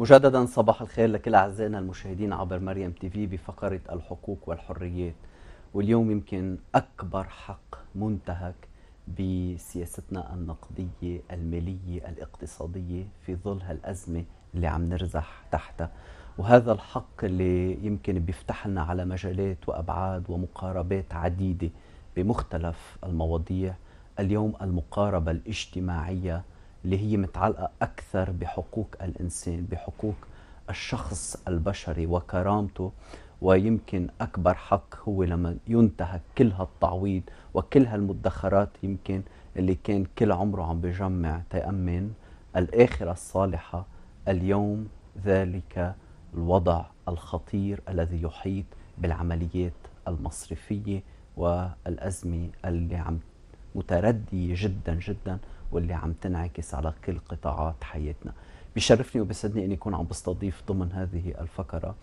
مجددا صباح الخير لكل اعزائنا المشاهدين عبر مريم تي في بفقره الحقوق والحريات واليوم يمكن اكبر حق منتهك بسياستنا النقديه الماليه الاقتصاديه في ظل هالازمه اللي عم نرزح تحتها وهذا الحق اللي يمكن بيفتح لنا على مجالات وابعاد ومقاربات عديده بمختلف المواضيع اليوم المقاربه الاجتماعيه اللي هي متعلقة أكثر بحقوق الإنسان بحقوق الشخص البشري وكرامته ويمكن أكبر حق هو لما ينتهك كل هالتعويض وكل هالمدخرات يمكن اللي كان كل عمره عم بجمع تأمن الآخرة الصالحة اليوم ذلك الوضع الخطير الذي يحيط بالعمليات المصرفية والأزمة اللي عم متردية جدا جدا واللي عم تنعكس على كل قطاعات حياتنا بيشرفني وبسعدني اني اكون عم بستضيف ضمن هذه الفقره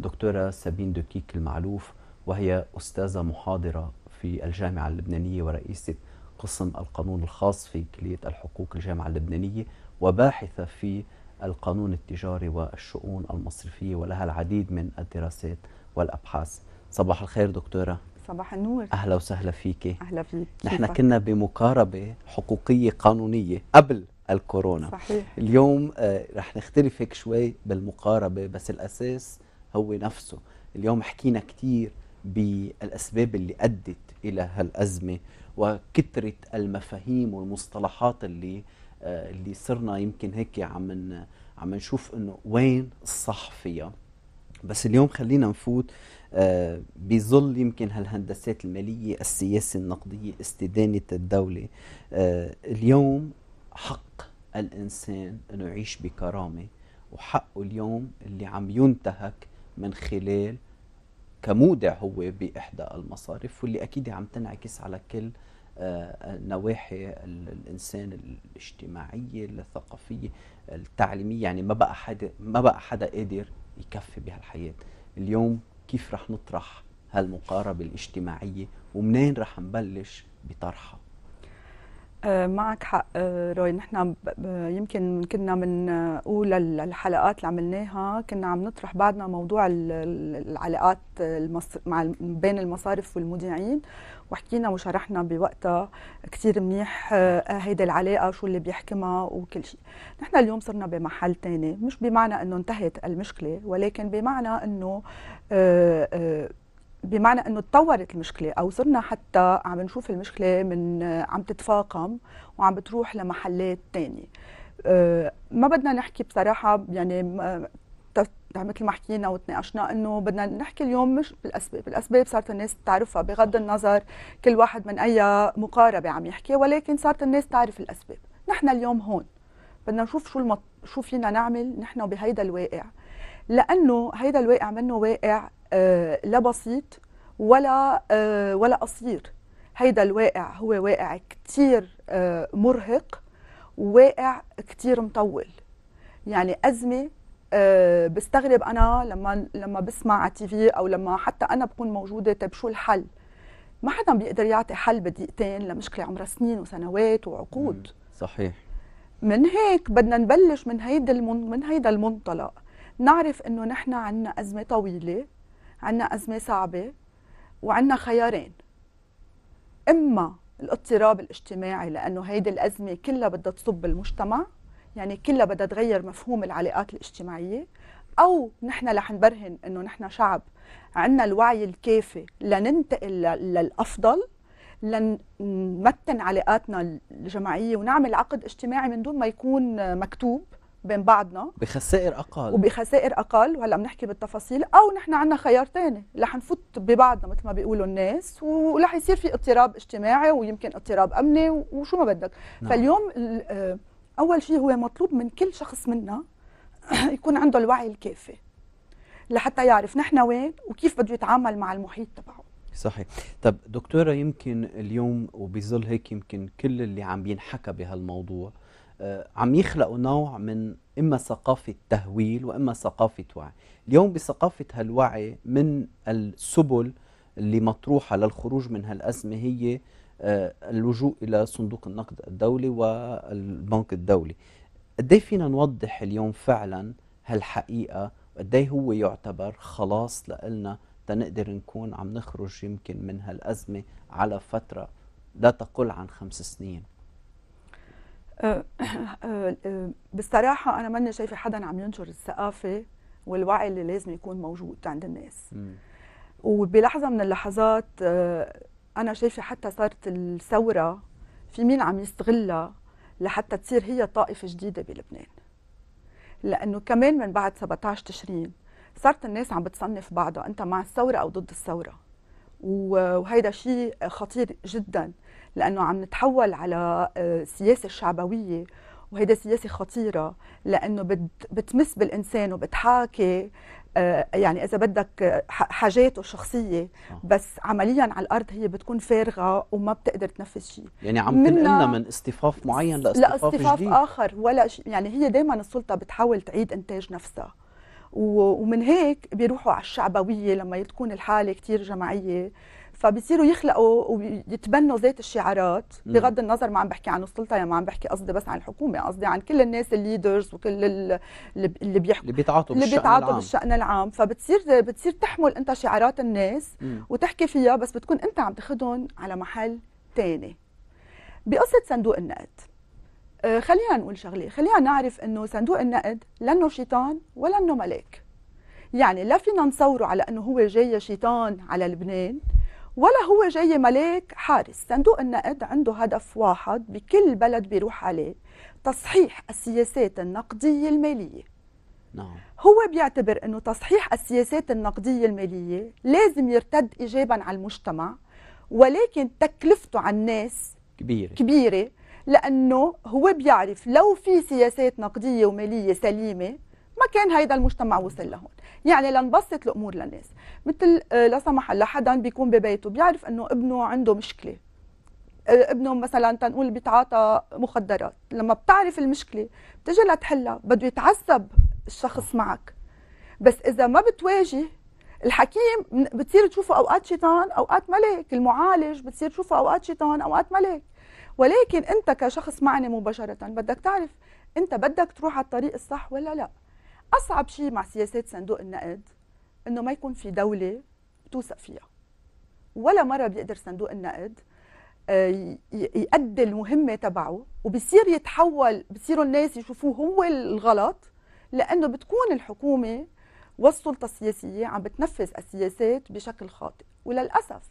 دكتوره سابين دوكيك المعلوف وهي استاذه محاضره في الجامعه اللبنانيه ورئيسه قسم القانون الخاص في كليه الحقوق الجامعه اللبنانيه وباحثه في القانون التجاري والشؤون المصرفيه ولها العديد من الدراسات والابحاث صباح الخير دكتوره صباح النور اهلا وسهلا فيكي اهلا فيك نحن كنا بمقاربه حقوقيه قانونيه قبل الكورونا صحيح. اليوم آه، رح نختلف هيك شوي بالمقاربه بس الاساس هو نفسه اليوم حكينا كثير بالاسباب اللي ادت الى هالازمه وكثره المفاهيم والمصطلحات اللي آه، اللي صرنا يمكن هيك عم عم نشوف انه وين الصح فيها بس اليوم خلينا نفوت آه، بظل يمكن هالهندسات المالية السياسة النقدية استدانة الدولة آه، اليوم حق الإنسان أنه يعيش بكرامة وحقه اليوم اللي عم ينتهك من خلال كمودع هو بإحدى المصارف واللي أكيد عم تنعكس على كل آه، نواحي الانسان الاجتماعيه الثقافيه التعليميه يعني ما بقى حدا ما بقى حدا قادر يكفي بهالحياه اليوم كيف رح نطرح هالمقاربة الاجتماعية ومنين رح نبلش بطرحها آه، معك حق آه، روي نحن يمكن كنا من آه، اولى الحلقات اللي عملناها كنا عم نطرح بعدنا موضوع العلاقات المصر مع بين المصارف والمودعين وحكينا وشرحنا بوقتها كثير منيح هيدي العلاقه شو اللي بيحكمها وكل شيء نحن اليوم صرنا بمحل تاني مش بمعنى انه انتهت المشكله ولكن بمعنى انه بمعنى انه تطورت المشكله او صرنا حتى عم نشوف المشكله من عم تتفاقم وعم بتروح لمحلات ثانيه أه، ما بدنا نحكي بصراحه يعني, يعني مثل ما حكينا وتناقشنا انه بدنا نحكي اليوم مش بالاسباب، الاسباب صارت الناس بتعرفها بغض النظر كل واحد من اي مقاربه عم يحكي ولكن صارت الناس تعرف الاسباب، نحن اليوم هون بدنا نشوف شو المط... شو فينا نعمل نحن بهيدا الواقع لانه هيدا الواقع منه واقع آه، لا بسيط ولا آه، ولا قصير هيدا الواقع هو واقع كتير آه، مرهق وواقع كتير مطول يعني أزمة بستغرب أنا لما لما بسمع على تي في أو لما حتى أنا بكون موجودة طيب شو الحل؟ ما حدا بيقدر يعطي حل بدقيقتين لمشكلة عمرها سنين وسنوات وعقود صحيح من هيك بدنا نبلش من هيدا المن... من هيدا المنطلق نعرف انه نحن عندنا ازمه طويله عندنا أزمة صعبة وعندنا خيارين إما الاضطراب الاجتماعي لأنه هيدي الأزمة كلها بدها تصب بالمجتمع يعني كلها بدها تغير مفهوم العلاقات الاجتماعية أو نحن رح نبرهن إنه نحن شعب عندنا الوعي الكافي لننتقل للأفضل لنمتن علاقاتنا الجماعية ونعمل عقد اجتماعي من دون ما يكون مكتوب بين بعضنا بخسائر اقل وبخسائر اقل وهلا بنحكي بالتفاصيل او نحن عندنا خيار ثاني رح نفوت ببعضنا مثل ما بيقولوا الناس ورح يصير في اضطراب اجتماعي ويمكن اضطراب امني وشو ما بدك نعم. فاليوم آه، اول شيء هو مطلوب من كل شخص منا يكون عنده الوعي الكافي لحتى يعرف نحن وين وكيف بده يتعامل مع المحيط تبعه صحيح طب دكتوره يمكن اليوم وبظل هيك يمكن كل اللي عم بينحكى بهالموضوع آه، عم يخلقوا نوع من اما ثقافه تهويل واما ثقافه وعي اليوم بثقافه هالوعي من السبل اللي مطروحه للخروج من هالازمه هي آه، اللجوء الى صندوق النقد الدولي والبنك الدولي قد إيه فينا نوضح اليوم فعلا هالحقيقه وقد إيه هو يعتبر خلاص لنا تنقدر نكون عم نخرج يمكن من هالازمه على فتره لا تقل عن خمس سنين أه، أه، أه، بصراحه انا ماني شايفه حدا عم ينشر الثقافه والوعي اللي لازم يكون موجود عند الناس وبلحظه من اللحظات انا شايفه حتى صارت الثوره في مين عم يستغلها لحتى تصير هي طائفه جديده بلبنان لانه كمان من بعد 17 تشرين صارت الناس عم بتصنف بعضها انت مع الثوره او ضد الثوره وهيدا شيء خطير جدا لانه عم نتحول على آه، سياسه شعبويه وهيدا سياسه خطيره لانه بتمس بالانسان وبتحاكي آه، يعني اذا بدك آه، حاجاته الشخصيه بس عمليا على الارض هي بتكون فارغه وما بتقدر تنفذ شيء يعني عم تنقلنا من اصطفاف معين لاصطفاف, لاصطفاف جديد اخر ولا يعني هي دائما السلطه بتحاول تعيد انتاج نفسها ومن هيك بيروحوا على الشعبويه لما تكون الحاله كثير جماعيه فبيصيروا يخلقوا ويتبنوا ذات الشعارات بغض النظر ما عم بحكي عن السلطه يا يعني ما عم بحكي قصدي بس عن الحكومه قصدي عن كل الناس الليدرز وكل اللي بيحكوا اللي بيتعاطوا بالشأن, اللي بيتعاطوا بالشأن العام فبتصير بتصير تحمل انت شعارات الناس م. وتحكي فيها بس بتكون انت عم تاخذهم على محل ثاني بقصه صندوق النقد آه، خلينا نقول شغله خلينا نعرف انه صندوق النقد لانه شيطان ولا انه ملاك يعني لا فينا نصوره على انه هو جاي شيطان على لبنان ولا هو جاي ملاك حارس صندوق النقد عنده هدف واحد بكل بلد بيروح عليه تصحيح السياسات النقدية المالية نعم. هو بيعتبر أنه تصحيح السياسات النقدية المالية لازم يرتد إيجابا على المجتمع ولكن تكلفته على الناس كبيرة كبيرة لأنه هو بيعرف لو في سياسات نقدية ومالية سليمة ما كان هيدا المجتمع وصل لهون يعني لنبسط الامور للناس مثل آه، لا سمح الله حدا بيكون ببيته بيعرف انه ابنه عنده مشكله آه، ابنه مثلا تنقول بيتعاطى مخدرات لما بتعرف المشكله بتجي لتحلها بده يتعذب الشخص معك بس اذا ما بتواجه الحكيم بتصير تشوفه اوقات شيطان اوقات ملاك المعالج بتصير تشوفه اوقات شيطان اوقات ملاك ولكن انت كشخص معني مباشره بدك تعرف انت بدك تروح على الطريق الصح ولا لا اصعب شيء مع سياسات صندوق النقد انه ما يكون في دوله توثق فيها ولا مره بيقدر صندوق النقد آه، يأدي المهمه تبعه وبصير يتحول بصيروا الناس يشوفوه هو الغلط لانه بتكون الحكومه والسلطه السياسيه عم بتنفذ السياسات بشكل خاطئ وللاسف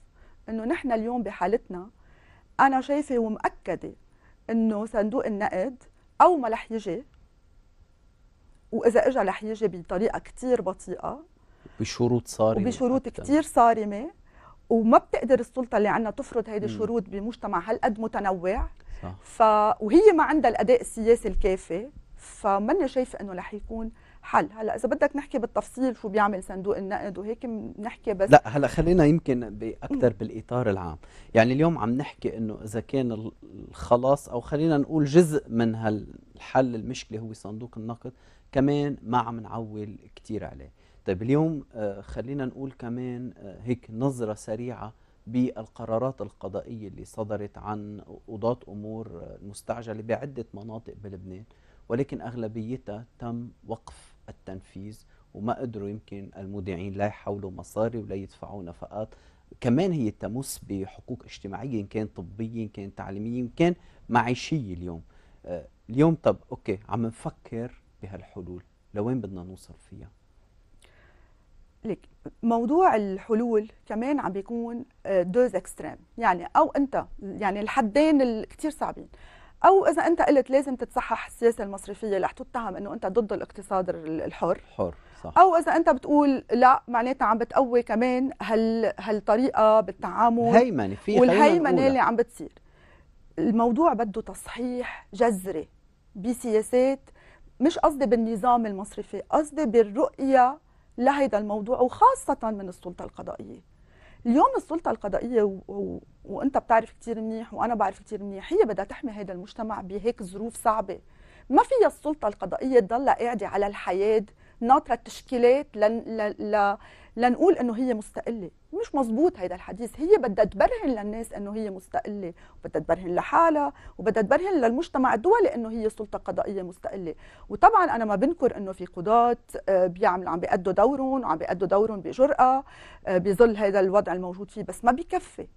انه نحن اليوم بحالتنا انا شايفه ومؤكده انه صندوق النقد او ما رح يجي واذا اجى رح يجي بطريقه كثير بطيئه بشروط صارمه وبشروط كثير صارمه وما بتقدر السلطه اللي عندنا تفرض هيدي الشروط بمجتمع هالقد متنوع صح. ف وهي ما عندها الاداء السياسي الكافي فماني شايفه انه رح يكون حل هلا اذا بدك نحكي بالتفصيل شو بيعمل صندوق النقد وهيك بنحكي بس لا هلا خلينا يمكن باكثر بالاطار العام يعني اليوم عم نحكي انه اذا كان الخلاص او خلينا نقول جزء من هالحل المشكله هو صندوق النقد كمان ما عم نعول كتير عليه طيب اليوم آه، خلينا نقول كمان آه، هيك نظرة سريعة بالقرارات القضائية اللي صدرت عن قضاة أمور آه، مستعجلة بعدة مناطق بلبنان ولكن أغلبيتها تم وقف التنفيذ وما قدروا يمكن المودعين لا يحولوا مصاري ولا يدفعوا نفقات كمان هي تمس بحقوق اجتماعية إن كان طبية إن كان تعليمية إن كان معيشية اليوم اليوم طب أوكي عم نفكر بهالحلول لوين بدنا نوصل فيها ليك موضوع الحلول كمان عم بيكون دوز آه، اكستريم يعني او انت يعني الحدين كثير صعبين او اذا انت قلت لازم تتصحح السياسه المصرفيه رح تتهم انه انت ضد الاقتصاد الحر حر صح. او اذا انت بتقول لا معناتها عم بتقوي كمان هال هالطريقه بالتعامل هيمنه في والهيمنه اللي عم بتصير الموضوع بده تصحيح جذري بسياسات مش قصدي بالنظام المصرفي قصدي بالرؤية لهيدا الموضوع وخاصة من السلطة القضائية اليوم السلطة القضائية و... و... وانت بتعرف كتير منيح وانا بعرف كتير منيح هي بدها تحمي هيدا المجتمع بهيك ظروف صعبة ما فيها السلطة القضائية تضلها قاعدة على الحياد ناطرة التشكيلات لن... ل... ل... لنقول انه هي مستقلة مش مزبوط هيدا الحديث هي بدها تبرهن للناس انه هي مستقله وبدها تبرهن لحالها وبدها تبرهن للمجتمع الدولي انه هي سلطه قضائيه مستقله وطبعا انا ما بنكر انه في قضاة آه، بيعملوا عم بيأدوا دورهم وعم بيأدوا دورهم بجرأه آه، بظل هذا الوضع الموجود فيه بس ما بكفي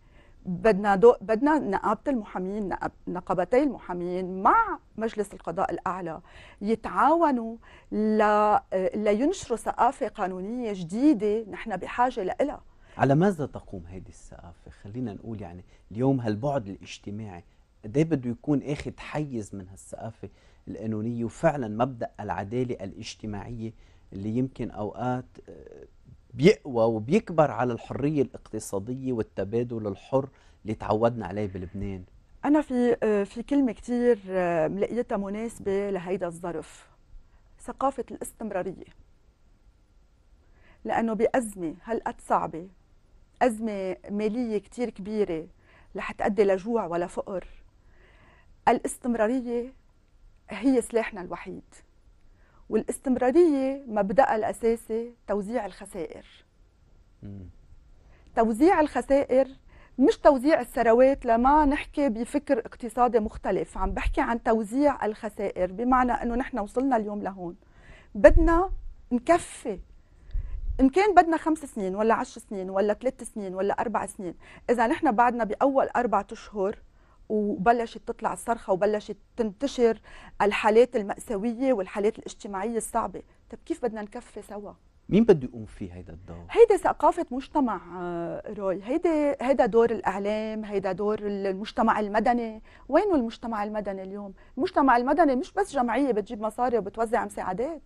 بدنا دو بدنا نقابه المحامين نقابتي المحامين مع مجلس القضاء الاعلى يتعاونوا ل... آه، لينشروا ثقافه قانونيه جديده نحن بحاجه لها على ماذا تقوم هذه الثقافة؟ خلينا نقول يعني اليوم هالبعد الاجتماعي ده بده يكون اخذ حيز من هالثقافة القانونية وفعلا مبدأ العدالة الاجتماعية اللي يمكن أوقات آه، بيقوى وبيكبر على الحرية الاقتصادية والتبادل الحر اللي تعودنا عليه بلبنان أنا في آه، في كلمة كثير ملاقيتها آه، مناسبة لهيدا الظرف ثقافة الاستمرارية لأنه بأزمة هالقد صعبة أزمة مالية كتير كبيرة رح تؤدي لجوع ولا فقر الاستمرارية هي سلاحنا الوحيد والاستمرارية مبدأ الأساسي توزيع الخسائر توزيع الخسائر مش توزيع الثروات لما نحكي بفكر اقتصادي مختلف عم بحكي عن توزيع الخسائر بمعنى انه نحن وصلنا اليوم لهون بدنا نكفي ان كان بدنا خمس سنين ولا عشر سنين ولا ثلاث سنين ولا اربع سنين اذا نحن بعدنا باول اربع اشهر وبلشت تطلع الصرخة وبلشت تنتشر الحالات المأساوية والحالات الاجتماعية الصعبة طب كيف بدنا نكفي سوا؟ مين بده يقوم فيه هيدا الدور؟ هيدا ثقافة مجتمع آه، روي، هيدا هيدا دور الإعلام، هيدا دور المجتمع المدني، وين المجتمع المدني اليوم؟ المجتمع المدني مش بس جمعية بتجيب مصاري وبتوزع مساعدات.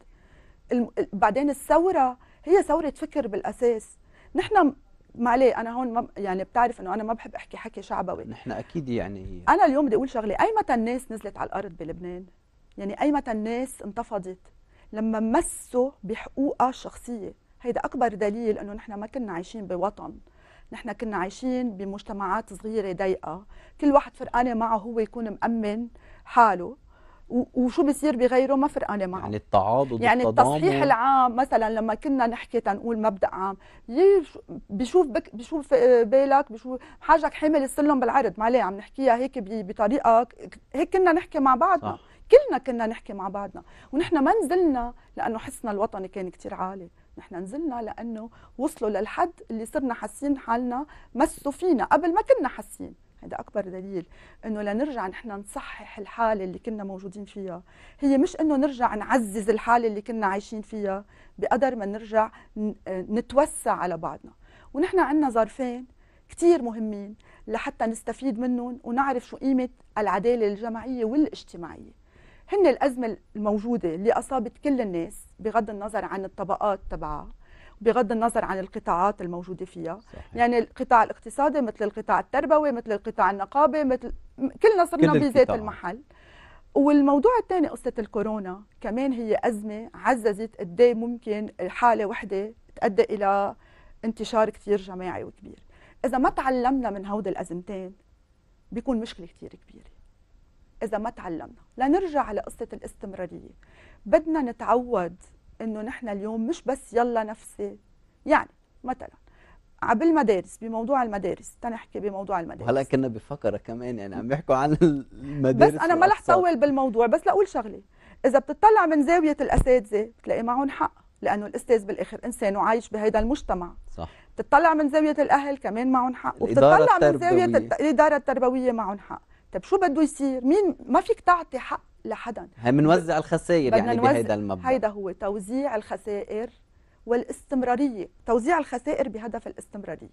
بعدين الثورة هي ثوره فكر بالاساس نحن معليه انا هون ما يعني بتعرف انه انا ما بحب احكي حكي شعبوي نحن اكيد يعني انا اليوم بدي اقول شغله اي متى الناس نزلت على الارض بلبنان يعني اي متى الناس انتفضت لما مسوا بحقوقها الشخصيه هيدا اكبر دليل انه نحن ما كنا عايشين بوطن نحن كنا عايشين بمجتمعات صغيره ضيقه كل واحد فرقانه معه هو يكون مامن حاله وشو بيصير بغيره ما فرقانه معه يعني التعاضد يعني التصحيح و... العام مثلا لما كنا نحكي تنقول مبدا عام بشوف بك بشوف بالك بشوف حاجك حامل السلم بالعرض ما عليه عم نحكيها هيك بطريقه هيك كنا نحكي مع بعضنا صح. كلنا كنا نحكي مع بعضنا ونحن ما نزلنا لانه حسنا الوطني كان كتير عالي نحن نزلنا لانه وصلوا للحد اللي صرنا حاسين حالنا مسوا فينا قبل ما كنا حاسين هذا أكبر دليل إنه لنرجع نحن نصحح الحالة اللي كنا موجودين فيها هي مش إنه نرجع نعزز الحالة اللي كنا عايشين فيها بقدر ما نرجع نتوسع على بعضنا ونحن عندنا ظرفين كثير مهمين لحتى نستفيد منهم ونعرف شو قيمة العدالة الجماعية والاجتماعية هن الأزمة الموجودة اللي أصابت كل الناس بغض النظر عن الطبقات تبعها بغض النظر عن القطاعات الموجوده فيها صحيح. يعني القطاع الاقتصادي مثل القطاع التربوي مثل القطاع النقابه مثل كلنا صرنا كل بذات المحل والموضوع الثاني قصة الكورونا كمان هي أزمة عززت قد إيه ممكن حالة وحدة تؤدي إلى انتشار كثير جماعي وكبير إذا ما تعلمنا من هود الأزمتين بيكون مشكلة كثير كبيرة إذا ما تعلمنا لنرجع على قصة الاستمرارية بدنا نتعود انه نحن اليوم مش بس يلا نفسي يعني مثلا بالمدارس بموضوع المدارس تنحكي بموضوع المدارس هلا كنا بفقره كمان يعني عم يحكوا عن المدارس بس انا ما رح طول بالموضوع بس لاقول شغله اذا بتطلع من زاويه الاساتذه بتلاقي معهم حق لانه الاستاذ بالاخر انسان وعايش بهيدا المجتمع صح بتطلع من زاويه الاهل كمان معهم حق وبتطلع من زاويه الاداره التربويه معهم حق طيب شو بده يصير مين ما فيك تعطي حق لحدا بنوزع الخسائر يعني بهذا المبدا هيدا هو توزيع الخسائر والاستمراريه توزيع الخسائر بهدف الاستمراريه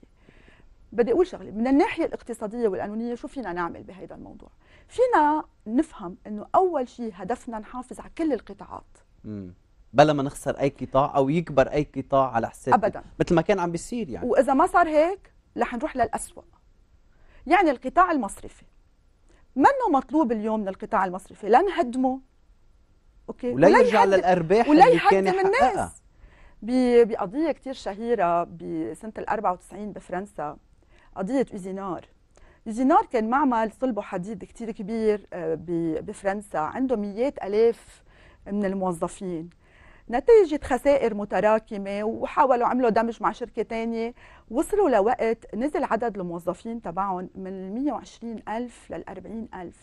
بدي اقول شغله من الناحيه الاقتصاديه والقانونيه شو فينا نعمل بهذا الموضوع فينا نفهم انه اول شيء هدفنا نحافظ على كل القطاعات امم بلا ما نخسر اي قطاع او يكبر اي قطاع على حساب ابدا مثل ما كان عم بيصير يعني واذا ما صار هيك رح نروح للاسوء يعني القطاع المصرفي منه مطلوب اليوم من القطاع المصرفي لا نهدمه اوكي ولا, يرجع للارباح اللي كان يحققها بقضيه كثير شهيره بسنه ال 94 بفرنسا قضيه اوزينار اوزينار كان معمل صلبه حديد كثير كبير آه، بفرنسا عنده مئات الاف من الموظفين نتيجة خسائر متراكمة وحاولوا عملوا دمج مع شركة تانية وصلوا لوقت نزل عدد الموظفين تبعهم من 120 ألف لل 40 ألف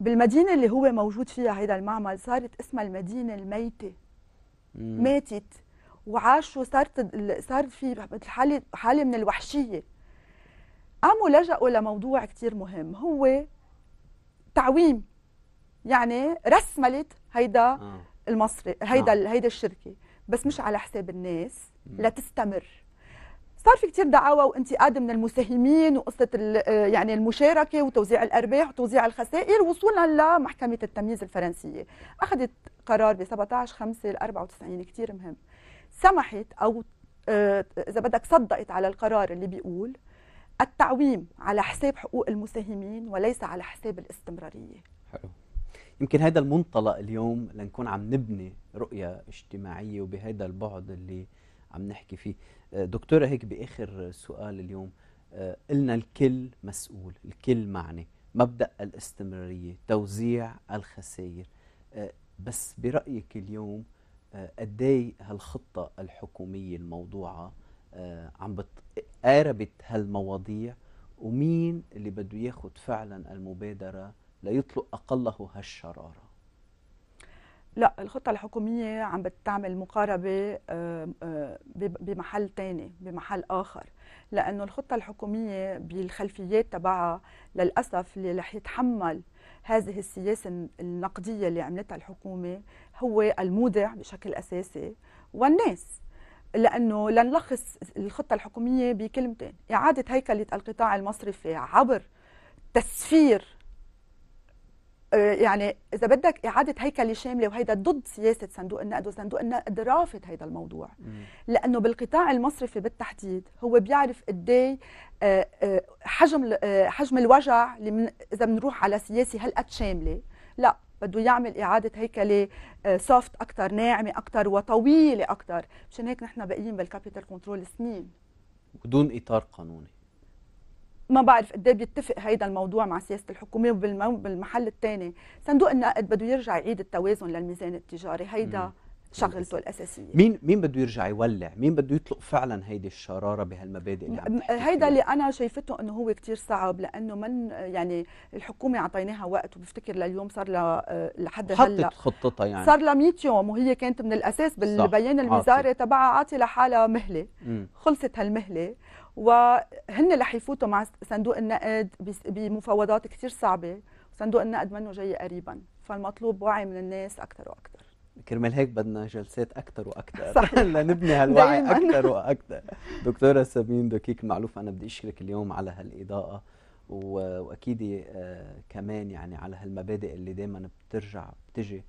بالمدينة اللي هو موجود فيها هيدا المعمل صارت اسمها المدينة الميتة مم. ماتت وعاشوا صارت صار في حالة حالة من الوحشية قاموا لجأوا لموضوع كتير مهم هو تعويم يعني رسملت هيدا آه. المصري آه. هيدا آه. هيدا الشركه بس مش على حساب الناس لا تستمر صار في كثير دعاوى وانتقاد من المساهمين وقصه آه، يعني المشاركه وتوزيع الارباح وتوزيع الخسائر وصولا لمحكمه التمييز الفرنسيه اخذت قرار ب 17 5 ل 94 كثير مهم سمحت او آه، اذا بدك صدقت على القرار اللي بيقول التعويم على حساب حقوق المساهمين وليس على حساب الاستمراريه حلو يمكن هذا المنطلق اليوم لنكون عم نبني رؤية اجتماعية وبهذا البعد اللي عم نحكي فيه آه، دكتورة هيك بآخر سؤال اليوم آه، قلنا الكل مسؤول الكل معني مبدأ الاستمرارية توزيع الخسائر آه، بس برأيك اليوم قدي إيه هالخطة الحكومية الموضوعة عم بتقاربت هالمواضيع ومين اللي بده ياخد فعلا المبادرة لا يطلق أقله هالشرارة لا الخطة الحكومية عم بتعمل مقاربة آه، آه، بمحل تاني بمحل آخر لأنه الخطة الحكومية بالخلفيات تبعها للأسف اللي رح يتحمل هذه السياسة النقدية اللي عملتها الحكومة هو المودع بشكل أساسي والناس لأنه لنلخص الخطة الحكومية بكلمتين إعادة هيكلة القطاع المصرفي عبر تسفير آه، يعني اذا بدك اعاده هيكله شامله وهيدا ضد سياسه صندوق النقد وصندوق النقد رافض هيدا الموضوع لانه بالقطاع المصرفي بالتحديد هو بيعرف قد إيه، آه، آه، حجم حجم الوجع اللي من اذا بنروح على سياسه هالقد شامله لا بده يعمل اعاده هيكله سوفت اكثر ناعمه اكثر وطويله اكثر مشان هيك نحن باقيين بالكابيتال كنترول سنين بدون اطار قانوني ما بعرف قد ايه بيتفق هيدا الموضوع مع سياسه الحكومه وبالمحل الثاني صندوق النقد بده يرجع يعيد التوازن للميزان التجاري هيدا مم. شغلته الاساسيه مين مين بده يرجع يولع مين بده يطلق فعلا هيدي الشراره بهالمبادئ اللي عم هيدا اللي انا شايفته انه هو كتير صعب لانه من يعني الحكومه اعطيناها وقت وبفتكر لليوم صار لها لحد هلا حطت خطتها يعني صار لها 100 يوم وهي كانت من الاساس بالبيان آه، الوزاري تبعها عاطي لحالها مهله خلصت هالمهله وهن رح يفوتوا مع صندوق النقد بمفاوضات كثير صعبه صندوق النقد منه جاي قريبا فالمطلوب وعي من الناس اكثر واكثر كرمال هيك بدنا جلسات اكثر واكثر لنبني هالوعي اكثر واكثر دكتوره سابين دكيك معلوف انا بدي اشكرك اليوم على هالاضاءه واكيد آه، كمان يعني على هالمبادئ اللي دائما بترجع بتجي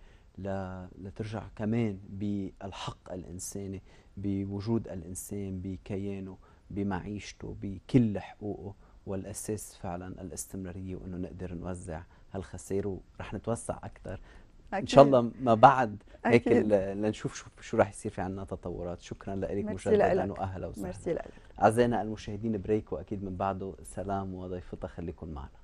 لترجع كمان بالحق الانساني بوجود الانسان بكيانه بمعيشته بكل حقوقه والاساس فعلا الاستمراريه وانه نقدر نوزع هالخسائر ورح نتوسع اكثر أكيد. ان شاء الله ما بعد هيك لنشوف شو شو رح يصير في عنا تطورات شكرا لك مشاهدينا واهلا وسهلا ميرسي لك اعزائنا المشاهدين بريك واكيد من بعده سلام وضيفتها خليكم معنا